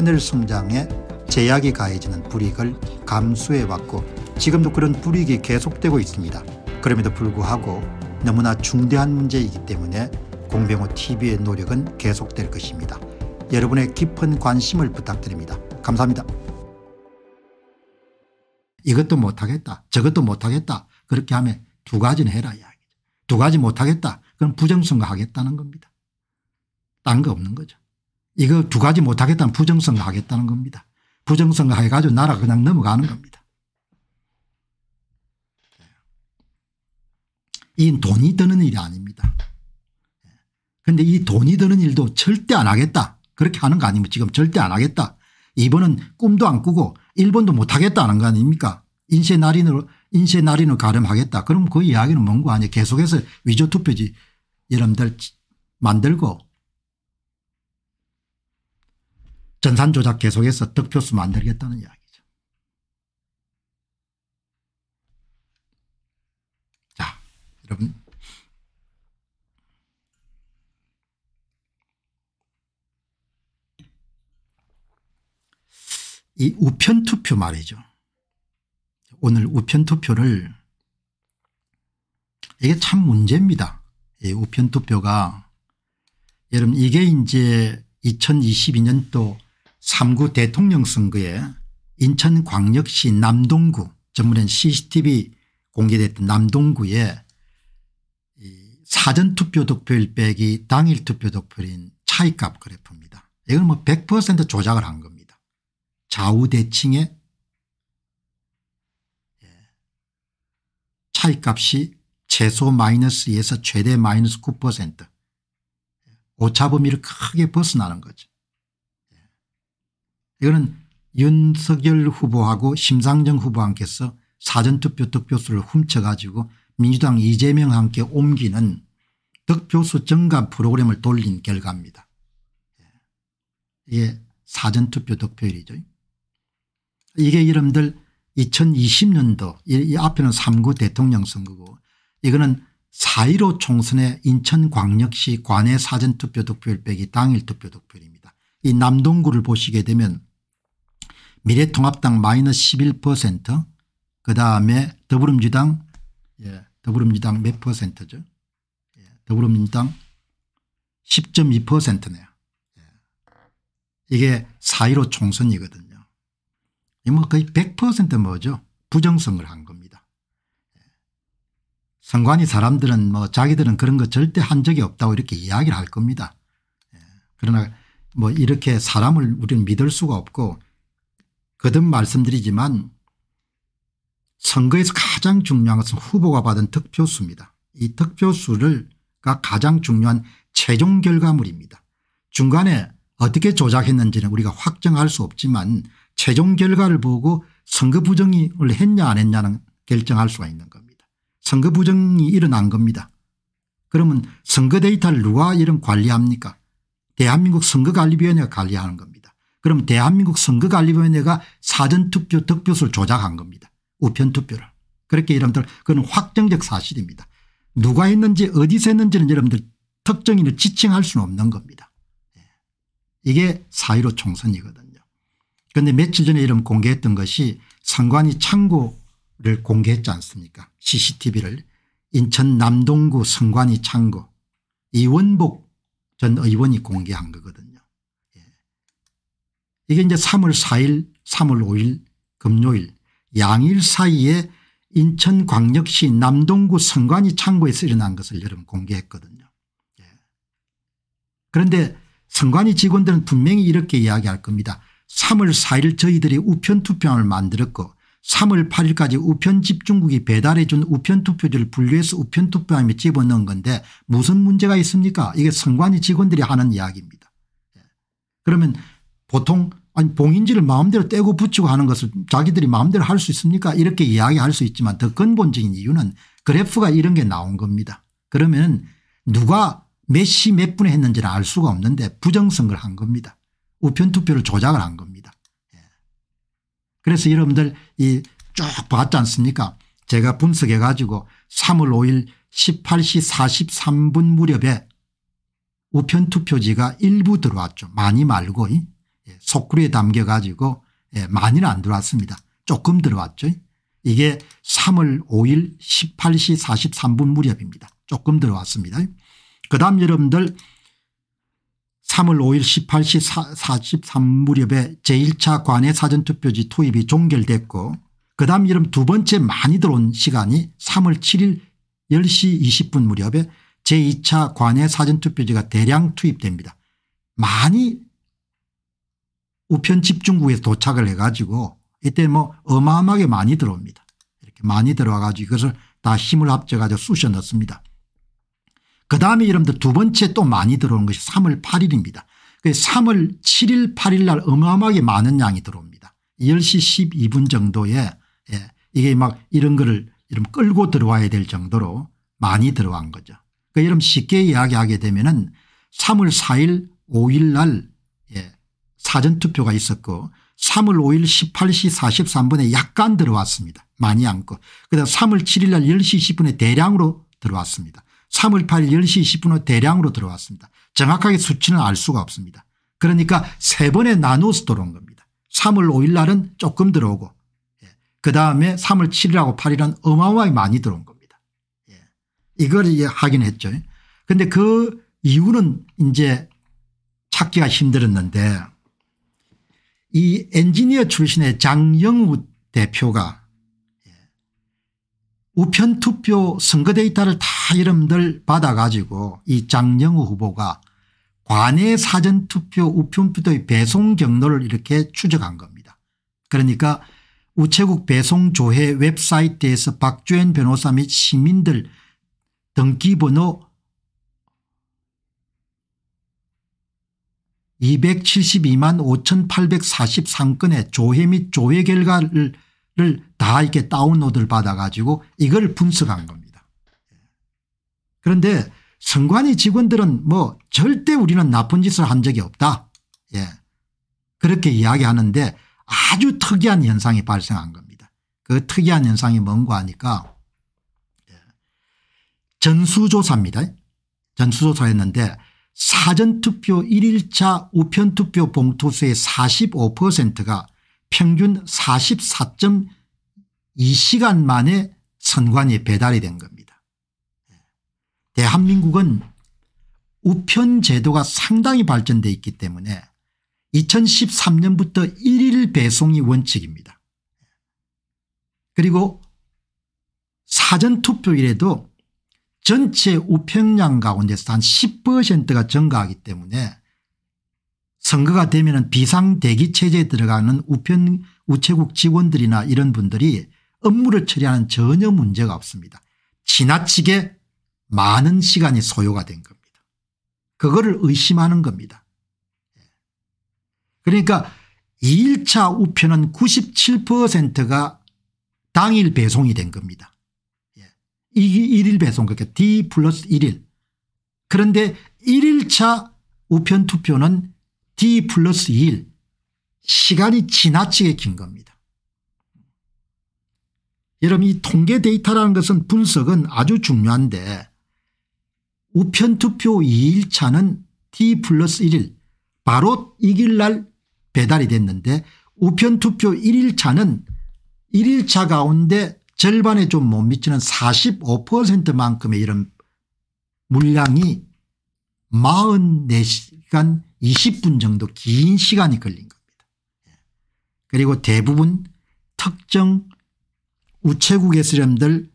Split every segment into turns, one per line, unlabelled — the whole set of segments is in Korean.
하늘 성장에 제약이 가해지는 불이익을 감수해왔고 지금도 그런 불이익이 계속되고 있습니다. 그럼에도 불구하고 너무나 중대한 문제이기 때문에 공병호 TV의 노력은 계속될 것입니다. 여러분의 깊은 관심을 부탁드립니다. 감사합니다. 이것도 못하겠다. 저것도 못하겠다. 그렇게 하면 두 가지는 해라 이야기죠. 두 가지 못하겠다. 그럼 부정선거 하겠다는 겁니다. 딴거 없는 거죠. 이거 두 가지 못하겠다는 부정선거 하겠다는 겁니다. 부정선거 해가지고 나라 그냥 넘어가는 겁니다. 이 돈이 드는 일이 아닙니다. 그런데 이 돈이 드는 일도 절대 안 하겠다. 그렇게 하는 거 아니면 지금 절대 안 하겠다. 이번은 꿈도 안 꾸고 일본도 못하겠다 하는 거 아닙니까 인쇄 날인으로 인쇄 날인을 가름하겠다. 그럼 그 이야기는 뭔고 아니 계속해서 위조 투표지 여러분들 만들고 전산 조작 계속해서 득표수 만들겠다는 이야기죠. 자, 여러분. 이 우편 투표 말이죠. 오늘 우편 투표를 이게 참 문제입니다. 이 우편 투표가 여러분 이게 이제 2022년도 3구 대통령 선거에 인천광역시 남동구 전문엔 CCTV 공개됐던 남동구에 사전투표 득표일 빼기 당일 투표 득표인 차이값 그래프입니다. 이건 뭐 100% 조작을 한 겁니다. 좌우대칭의 예, 차이값이 최소 마이너스 에서 최대 마이너스 9% 오차범위를 크게 벗어나는 거죠. 이거는 윤석열 후보하고 심상정 후보와함께서 사전투표 득표수를 훔쳐가지고 민주당 이재명 함께 옮기는 득표수 증가 프로그램을 돌린 결과입니다. 예. 이게 사전투표 득표율이죠. 이게 이름들 2020년도 이 앞에는 3구 대통령 선거고 이거는 4.15 총선의 인천광역시 관내 사전투표 득표율 빼기 당일 투표 득표율입니다. 이 남동구를 보시게 되면 미래통합당 마이너스 11%그 다음에 더불어민주당 예, 더불어민주당 몇 퍼센트죠 예, 더불어민주당 10.2%네요. 예. 이게 4.15 총선이거든요. 이뭐 거의 100% 뭐죠 부정선거한 겁니다. 예. 선관위 사람들은 뭐 자기들은 그런 거 절대 한 적이 없다고 이렇게 이야기를 할 겁니다. 예. 그러나 뭐 이렇게 사람을 우리는 믿을 수가 없고 거듭 말씀드리지만 선거에서 가장 중요한 것은 후보가 받은 득표수입니다. 이 득표수가 가장 중요한 최종 결과물입니다. 중간에 어떻게 조작했는지는 우리가 확정할 수 없지만 최종 결과를 보고 선거 부정을 했냐 안 했냐는 결정할 수가 있는 겁니다. 선거 부정이 일어난 겁니다. 그러면 선거 데이터를 누가 이런 관리합니까 대한민국 선거관리위원회가 관리하는 겁니다. 그럼 대한민국 선거관리위원회가 사전투표 득표수를 조작한 겁니다. 우편투표를. 그렇게 여러분들 그건 확정적 사실입니다. 누가 했는지 어디서 했는지는 여러분들 특정인을 지칭할 수는 없는 겁니다. 예. 이게 사1로 총선이거든요. 그런데 며칠 전에 이름 공개했던 것이 선관위 창고를 공개했지 않습니까 cctv를 인천 남동구 선관위 창고 이원복 전 의원이 공개한 거거든요. 이게 이제 3월 4일 3월 5일 금요일 양일 사이에 인천광역시 남동구 선관위 창고에서 일어난 것을 여러분 공개했거든요. 예. 그런데 선관위 직원들은 분명히 이렇게 이야기할 겁니다. 3월 4일 저희들이 우편투표함을 만들었고 3월 8일까지 우편집중국이 배달해 준 우편투표지를 분류해서 우편투표함에 집어넣은 건데 무슨 문제가 있습니까 이게 선관위 직원들이 하는 이야기입니다. 예. 그러면 보통 아니 봉인지를 마음대로 떼고 붙이고 하는 것을 자기들이 마음대로 할 수 있습니까 이렇게 이야기할 수 있지만 더 근본적인 이유는 그래프가 이런 게 나온 겁니다. 그러면 누가 몇 시 몇 분에 했는지는 알 수가 없는데 부정선거를 한 겁니다. 우편 투표를 조작을 한 겁니다. 예. 그래서 여러분들 이 쭉 봤지 않습니까 제가 분석해 가지고 3월 5일 18시 43분 무렵에 우편 투표지가 일부 들어왔죠. 많이 말고 속구리에 예, 담겨 가지고 예, 많이는 안 들어왔습니다. 조금 들어왔죠. 이게 3월 5일 18시 43분 무렵입니다. 조금 들어왔습니다. 그 다음 여러분들 3월 5일 18시 43분 무렵에 제1차 관외 사전투표지 투입이 종결됐고 그 다음 여러분 두 번째 많이 들어온 시간이 3월 7일 10시 20분 무렵에 제2차 관외 사전투표지가 대량 투입됩니다. 많이 우편 집중국에 도착을 해가지고 이때 뭐 어마어마하게 많이 들어옵니다. 이렇게 많이 들어와가지고 이것을 다 힘을 합쳐가지고 쑤셔 넣습니다. 그 다음에 여러분들 두 번째 또 많이 들어오는 것이 3월 8일입니다. 3월 그 7일 8일 날 어마어마하게 많은 양이 들어옵니다. 10시 12분 정도에 예, 이게 막 이런 거를 이런 끌고 들어와야 될 정도로 많이 들어간 거죠. 그 여러분 쉽게 이야기하게 되면 은 3월 4일 5일 날 사전투표가 있었고 3월 5일 18시 43분에 약간 들어왔습니다. 많이 안고 그다음 3월 7일 날 10시 10분에 대량으로 들어왔습니다. 3월 8일 10시 10분에 대량으로 들어왔습니다. 정확하게 수치는 알 수가 없습니다. 그러니까 세 번에 나누어서 들어온 겁니다. 3월 5일 날은 조금 들어오고 예. 그다음에 3월 7일하고 8일은 어마어마하게 많이 들어온 겁니다. 예. 이걸 이제 확했죠 그런데 그 이유는 이제 찾기가 힘들었는데 이 엔지니어 출신의 장영우 대표가 예, 우편투표 선거 데이터를 다 여러분들 받아가지고 이 장영우 후보가 관내 사전투표 우편부터의 배송 경로를 이렇게 추적한 겁니다. 그러니까 우체국 배송조회 웹사이트에서 박주현 변호사 및 시민들 등기번호 272만 5843건의 조회 및 조회 결과를 다 이렇게 다운로드를 받아가지고 이걸 분석한 겁니다. 그런데 선관위 직원들은 뭐 절대 우리는 나쁜 짓을 한 적이 없다. 예. 그렇게 이야기하는데 아주 특이한 현상이 발생한 겁니다. 그 특이한 현상이 뭔가 하니까 예. 전수조사입니다. 전수조사했는데 사전투표 1일차 우편투표 봉투수의 45%가 평균 44.2시간 만에 선관위에 배달이 된 겁니다. 예. 대한민국은 우편 제도가 상당히 발전되어 있기 때문에 2013년부터 1일 배송이 원칙입니다. 그리고 사전투표일에도 전체 우평량 가운데서 한 10%가 증가하기 때문에 선거가 되면 비상대기체제에 들어가는 우편, 우체국 직원들이나 이런 분들이 업무를 처리하는 전혀 문제가 없습니다. 지나치게 많은 시간이 소요가 된 겁니다. 그거를 의심하는 겁니다. 예. 그러니까 2일차 우편은 97%가 당일 배송이 된 겁니다. 이 1일 배송 그러니까 D 플러스 1일 그런데 1일차 우편 투표는 D 플러스 2일 시간이 지나치게 긴 겁니다. 여러분 이 통계 데이터라는 것은 분석은 아주 중요한데 우편투표 2일차는 D 플러스 1일 바로 이길 날 배달이 됐는데 우편투표 1일차는 1일차 가운데 절반에 좀 못 미치는 45%만큼의 이런 물량이 44시간 20분 정도 긴 시간이 걸린 겁니다. 그리고 대부분 특정 우체국의 사람들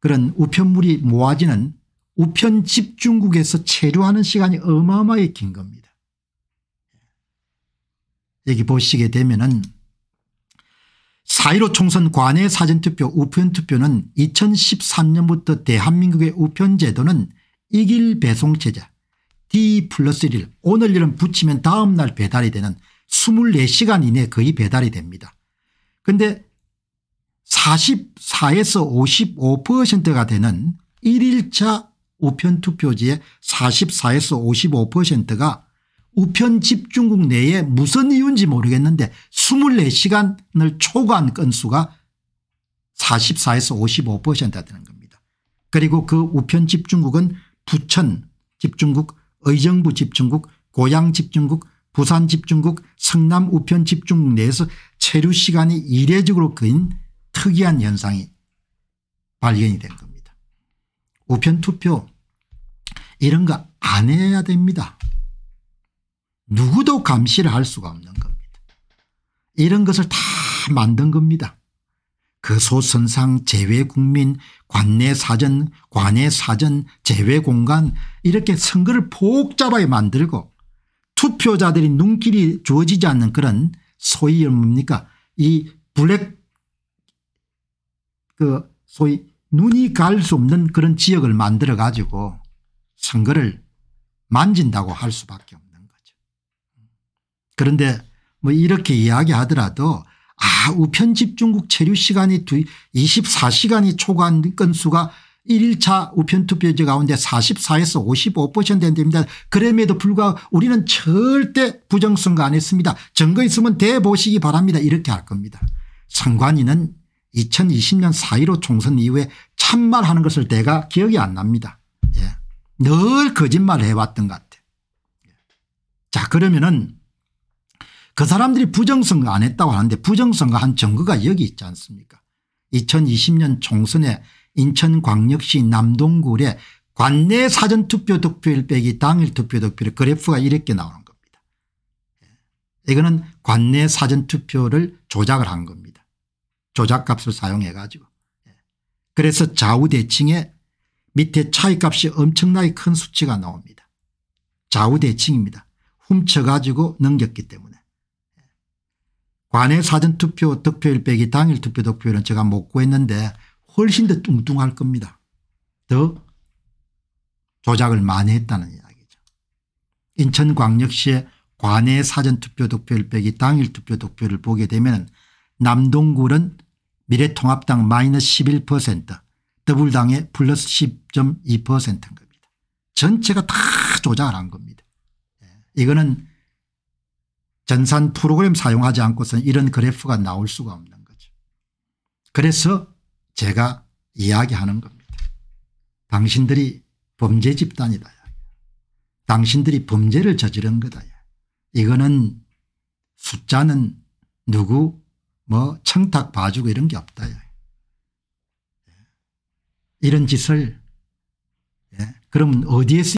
그런 우편물이 모아지는 우편 집중국에서 체류하는 시간이 어마어마하게 긴 겁니다. 여기 보시게 되면은 4.15 총선 관외 사전투표 우편투표는 2013년부터 대한민국의 우편제도는 이길 배송체제 D 플러스 1 오늘 일은 붙이면 다음날 배달이 되는 24시간 이내 거의 배달이 됩니다. 그런데 44에서 55%가 되는 1일차 우편투표지의 44에서 55%가 우편 집중국 내에 무슨 이유인지 모르겠는데 24시간을 초과한 건수가 44에서 55% 되는 겁니다. 그리고 그 우편 집중국은 부천 집중국, 의정부 집중국, 고양 집중국, 부산 집중국, 성남 우편 집중국 내에서 체류 시간이 이례적으로 긴 특이한 현상이 발견이 된 겁니다. 우편 투표 이런 거 안 해야 됩니다. 누구도 감시를 할 수가 없는 겁니다. 이런 것을 다 만든 겁니다. 그 소선상 제외국민 관내사전 관내사전 제외공간 이렇게 선거를 복잡하게 만들고 투표자들이 눈길이 주어지지 않는 그런 소위 뭡니까 이 블랙 그 소위 눈이 갈 수 없는 그런 지역을 만들어 가지고 선거를 만진다고 할 수밖에 없습니다. 그런데 뭐 이렇게 이야기하더라도 아 우편집 중국 체류 시간이 24시간이 초과한 건수가 1일차 우편투표제 가운데 44에서 55%된답니다. 그럼에도 불구하고 우리는 절대 부정선거 안 했습니다. 증거 있으면 대보시기 바랍니다. 이렇게 할 겁니다. 선관위는 2020년 4.15 총선 이후에 참말하는 것을 내가 기억이 안 납니다. 예. 늘 거짓말 해왔던 것 같아요. 자 그러면은 그 사람들이 부정선거 안 했다고 하는데 부정선거 한 증거가 여기 있지 않습니까 2020년 총선에 인천광역시 남동굴에 관내 사전투표 득표율 빼기 당일 투표 득표율 그래프가 이렇게 나오는 겁니다. 예. 이거는 관내 사전투표를 조작을 한 겁니다. 조작값을 사용해 가지고. 예. 그래서 좌우대칭에 밑에 차이값이 엄청나게 큰 수치가 나옵니다. 좌우대칭입니다. 훔쳐가지고 넘겼기 때문에. 관외 사전투표 득표율 빼기 당일 투표 득표율은 제가 못 구했는데 훨씬 더 뚱뚱할 겁니다. 더 조작을 많이 했다는 이야기죠. 인천광역시의 관내 사전투표 득표율 빼기 당일 투표 득표를 보게 되면 남동굴은 미래통합당 마이너스 11% 더불당의 플러스 10.2%인 겁니다. 전체가 다 조작을 한 겁니다. 예, 이거는 전산 프로그램 사용하지 않고서는 이런 그래프가 나올 수가 없는 거죠. 그래서 제가 이야기하는 겁니다. 당신들이 범죄 집단이다. 당신들이 범죄를 저지른 거다. 이거는 숫자는 누구 뭐 청탁 봐주고 이런 게 없다. 이런 짓을 예, 그러면 어디에서